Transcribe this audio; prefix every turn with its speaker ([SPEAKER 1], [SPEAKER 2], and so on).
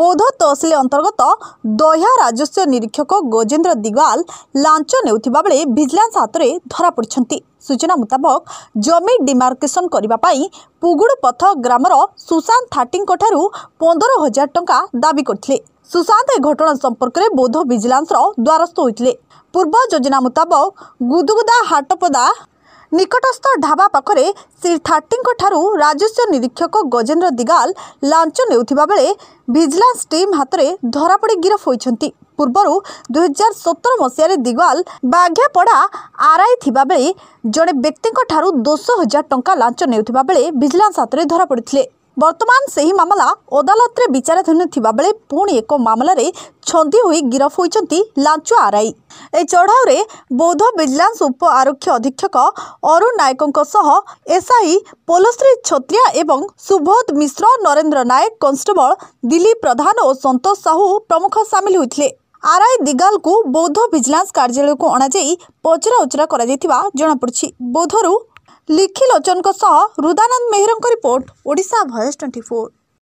[SPEAKER 1] ବୌଦ୍ଧ ତହସିଲ ଅନ୍ତର୍ଗତ ଦହ୍ୟା ରାଜସ୍ୱ ନିରୀକ୍ଷକ ଗଜେନ୍ଦ୍ର ଦିଗାଲ ଲାଞ୍ଚ ନେଉଥିବା ବେଳେ ଭିଜିଲାନ୍ସ ହାତରେ ଧରାପଡ଼ିଛନ୍ତି ସୂଚନା ମୁତାବକ ଜମି ଡିମାର୍କେସନ କରିବା ପାଇଁ ପୁଗୁଡ଼ୁପଥ ଗ୍ରାମର ସୁଶାନ୍ତ ଥାର୍ଟିଙ୍କଠାରୁ ପନ୍ଦର ହଜାର ଟଙ୍କା ଦାବି କରିଥିଲେ ସୁଶାନ୍ତ ଏ ଘଟଣା ସମ୍ପର୍କରେ ବୌଦ୍ଧ ଭିଜିଲାନ୍ସର ଦ୍ୱାରସ୍ଥ ହୋଇଥିଲେ ପୂର୍ବ ଯୋଜନା ମୁତାବକ ଗୁଦୁଗୁଦା ହାଟପଦା ନିକଟସ୍ଥ ଢାବା ପାଖରେ ଶ୍ରୀ ଥାର୍ଟିଙ୍କଠାରୁ ରାଜସ୍ୱ ନିରୀକ୍ଷକ ଗଜେନ୍ଦ୍ର ଦିଗାଲ ଲାଞ୍ଚ ନେଉଥିବା ବେଳେ ଭିଜିଲାନ୍ସ ଟିମ୍ ହାତରେ ଧରାପଡ଼ି ଗିରଫ ହୋଇଛନ୍ତି ପୂର୍ବରୁ ଦୁଇହଜାର ସତର ମସିହାରେ ଦିଗାଲ ବାଘ୍ୟାପଡ଼ା ଆର୍ଆଇ ଥିବାବେଳେ ଜଣେ ବ୍ୟକ୍ତିଙ୍କଠାରୁ ଦଶ ହଜାର ଟଙ୍କା ଲାଞ୍ଚ ନେଉଥିବା ବେଳେ ଭିଜିଲାନ୍ସ ହାତରେ ଧରାପଡ଼ିଥିଲେ ବର୍ତ୍ତମାନ ସେହି ମାମଲା ଅଦାଲତରେ ବିଚାରାଧୀନ ଥିବାବେଳେ ପୁଣି ଏକ ମାମଲାରେ ଛନ୍ଦି ହୋଇ ଗିରଫ ହୋଇଛନ୍ତି ଲାଞ୍ଚୁଆ ଆର୍ଆଇ ଏହି ଚଢ଼ାଉରେ ବୌଦ୍ଧ ଭିଜିଲାନ୍ସ ଉପ ଆରକ୍ଷୀ ଅଧୀକ୍ଷକ ଅରୁଣ ନାୟକଙ୍କ ସହ ଏସ୍ଆଇ ପୋଲଶ୍ରୀ ଛତ୍ରିଆ ଏବଂ ସୁବୋଧ ମିଶ୍ର ନରେନ୍ଦ୍ର ନାୟକ କନଷ୍ଟେବଳ ଦିଲ୍ଲୀପ ପ୍ରଧାନ ଓ ସନ୍ତୋଷ ସାହୁ ପ୍ରମୁଖ ସାମିଲ ହୋଇଥିଲେ আরআই দিগালকু বৌদ্ধ ভিজিলান্স কার্যালয়কু অণাযাই পচরা উচরা করা জনাপড়ি বৌদ্ধরু लिखि लोचनको सह रुदानन्द मेहे रिपोर्ट ओडा भएस ट्वेन्टी फोर